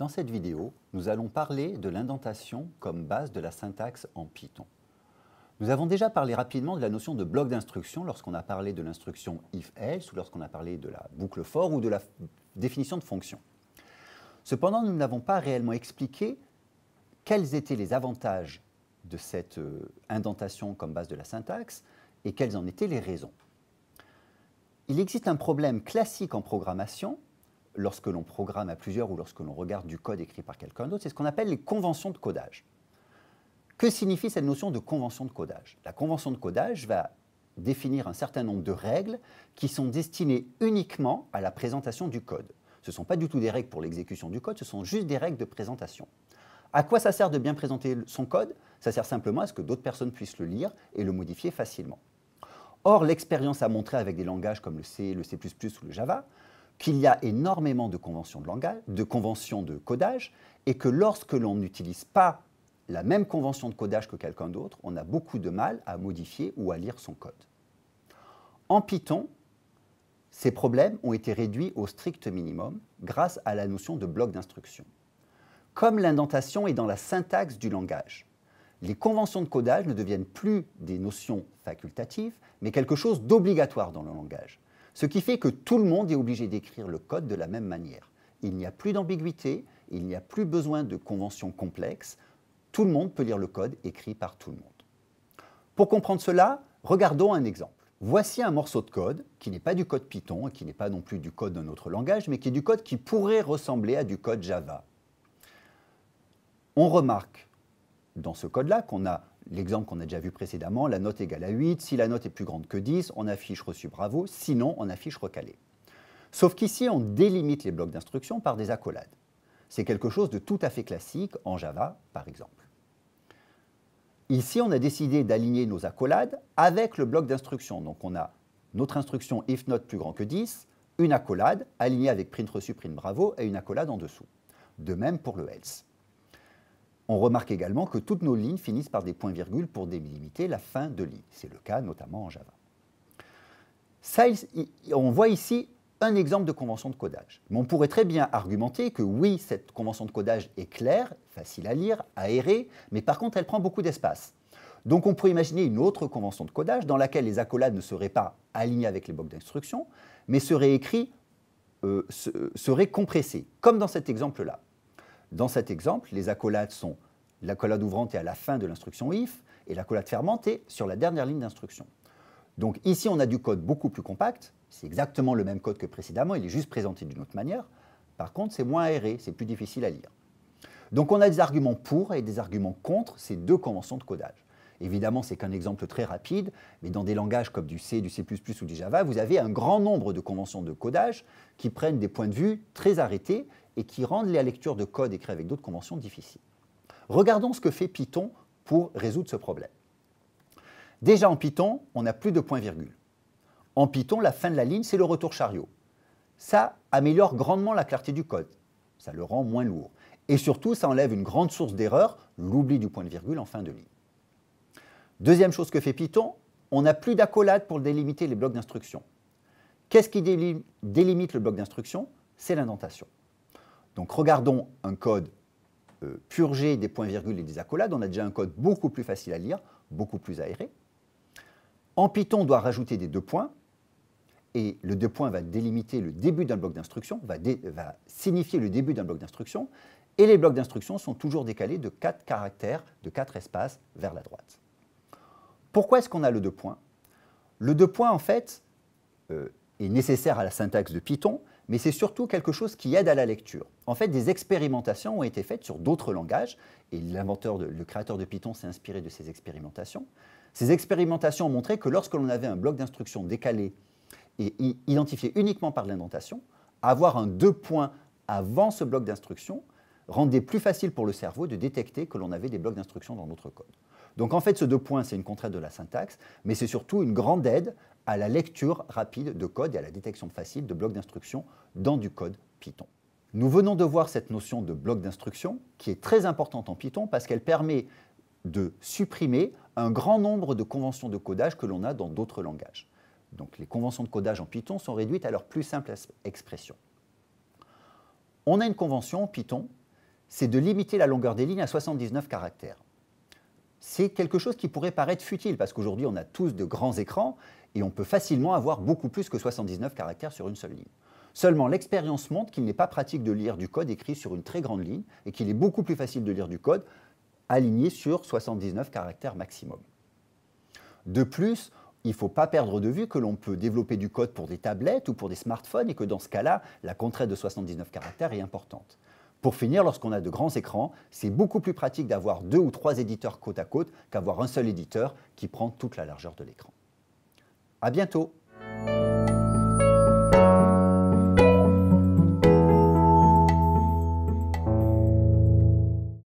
Dans cette vidéo, nous allons parler de l'indentation comme base de la syntaxe en Python. Nous avons déjà parlé rapidement de la notion de bloc d'instruction lorsqu'on a parlé de l'instruction if-else ou lorsqu'on a parlé de la boucle for ou de la définition de fonction. Cependant, nous n'avons pas réellement expliqué quels étaient les avantages de cette euh, indentation comme base de la syntaxe et quelles en étaient les raisons. Il existe un problème classique en programmation lorsque l'on programme à plusieurs ou lorsque l'on regarde du code écrit par quelqu'un d'autre, c'est ce qu'on appelle les conventions de codage. Que signifie cette notion de convention de codage La convention de codage va définir un certain nombre de règles qui sont destinées uniquement à la présentation du code. Ce ne sont pas du tout des règles pour l'exécution du code, ce sont juste des règles de présentation. À quoi ça sert de bien présenter son code Ça sert simplement à ce que d'autres personnes puissent le lire et le modifier facilement. Or, l'expérience a montré avec des langages comme le C, le C++ ou le Java qu'il y a énormément de conventions de langage, de conventions de codage, et que lorsque l'on n'utilise pas la même convention de codage que quelqu'un d'autre, on a beaucoup de mal à modifier ou à lire son code. En Python, ces problèmes ont été réduits au strict minimum grâce à la notion de bloc d'instruction. Comme l'indentation est dans la syntaxe du langage, les conventions de codage ne deviennent plus des notions facultatives, mais quelque chose d'obligatoire dans le langage. Ce qui fait que tout le monde est obligé d'écrire le code de la même manière. Il n'y a plus d'ambiguïté, il n'y a plus besoin de conventions complexes. Tout le monde peut lire le code écrit par tout le monde. Pour comprendre cela, regardons un exemple. Voici un morceau de code qui n'est pas du code Python et qui n'est pas non plus du code d'un autre langage, mais qui est du code qui pourrait ressembler à du code Java. On remarque dans ce code-là qu'on a L'exemple qu'on a déjà vu précédemment, la note égale à 8. Si la note est plus grande que 10, on affiche reçu bravo, sinon on affiche recalé. Sauf qu'ici, on délimite les blocs d'instruction par des accolades. C'est quelque chose de tout à fait classique en Java, par exemple. Ici, on a décidé d'aligner nos accolades avec le bloc d'instruction. Donc on a notre instruction if note plus grand que 10, une accolade alignée avec print reçu, print bravo et une accolade en dessous. De même pour le else. On remarque également que toutes nos lignes finissent par des points-virgules pour délimiter la fin de ligne. C'est le cas notamment en Java. on voit ici un exemple de convention de codage. on pourrait très bien argumenter que oui, cette convention de codage est claire, facile à lire, aérée, mais par contre elle prend beaucoup d'espace. Donc on pourrait imaginer une autre convention de codage dans laquelle les accolades ne seraient pas alignées avec les blocs d'instruction, mais seraient écrits, euh, seraient compressés, comme dans cet exemple-là. Dans cet exemple, les accolades sont l'accolade ouvrante est à la fin de l'instruction if et l'accolade fermante sur la dernière ligne d'instruction. Donc ici, on a du code beaucoup plus compact. C'est exactement le même code que précédemment, il est juste présenté d'une autre manière. Par contre, c'est moins aéré, c'est plus difficile à lire. Donc on a des arguments pour et des arguments contre ces deux conventions de codage. Évidemment, c'est qu'un exemple très rapide, mais dans des langages comme du C, du C++ ou du Java, vous avez un grand nombre de conventions de codage qui prennent des points de vue très arrêtés et qui rendent la lecture de code écrit avec d'autres conventions difficiles. Regardons ce que fait Python pour résoudre ce problème. Déjà en Python, on n'a plus de point-virgule. En Python, la fin de la ligne, c'est le retour chariot. Ça améliore grandement la clarté du code. Ça le rend moins lourd. Et surtout, ça enlève une grande source d'erreur, l'oubli du point-virgule en fin de ligne. Deuxième chose que fait Python, on n'a plus d'accolade pour délimiter les blocs d'instruction. Qu'est-ce qui délimite le bloc d'instruction C'est l'indentation. Donc regardons un code euh, purgé des points-virgules et des accolades. On a déjà un code beaucoup plus facile à lire, beaucoup plus aéré. En Python, on doit rajouter des deux points. Et le deux points va délimiter le début d'un bloc d'instruction, va, signifier le début d'un bloc d'instruction. Et les blocs d'instruction sont toujours décalés de quatre caractères, de quatre espaces vers la droite. Pourquoi est-ce qu'on a le deux points Le deux points, en fait, euh, est nécessaire à la syntaxe de Python, mais c'est surtout quelque chose qui aide à la lecture. En fait, des expérimentations ont été faites sur d'autres langages, et l'inventeur, le créateur de Python s'est inspiré de ces expérimentations. Ces expérimentations ont montré que lorsque l'on avait un bloc d'instruction décalé et identifié uniquement par l'indentation, avoir un deux points avant ce bloc d'instruction rendait plus facile pour le cerveau de détecter que l'on avait des blocs d'instruction dans notre code. Donc en fait, ce deux points, c'est une contrainte de la syntaxe, mais c'est surtout une grande aide à la lecture rapide de code et à la détection facile de blocs d'instruction dans du code Python. Nous venons de voir cette notion de bloc d'instruction qui est très importante en Python parce qu'elle permet de supprimer un grand nombre de conventions de codage que l'on a dans d'autres langages. Donc les conventions de codage en Python sont réduites à leur plus simple expression. On a une convention en Python, c'est de limiter la longueur des lignes à 79 caractères c'est quelque chose qui pourrait paraître futile, parce qu'aujourd'hui, on a tous de grands écrans et on peut facilement avoir beaucoup plus que 79 caractères sur une seule ligne. Seulement, l'expérience montre qu'il n'est pas pratique de lire du code écrit sur une très grande ligne et qu'il est beaucoup plus facile de lire du code aligné sur 79 caractères maximum. De plus, il ne faut pas perdre de vue que l'on peut développer du code pour des tablettes ou pour des smartphones et que dans ce cas-là, la contrainte de 79 caractères est importante. Pour finir, lorsqu'on a de grands écrans, c'est beaucoup plus pratique d'avoir deux ou trois éditeurs côte à côte qu'avoir un seul éditeur qui prend toute la largeur de l'écran. À bientôt!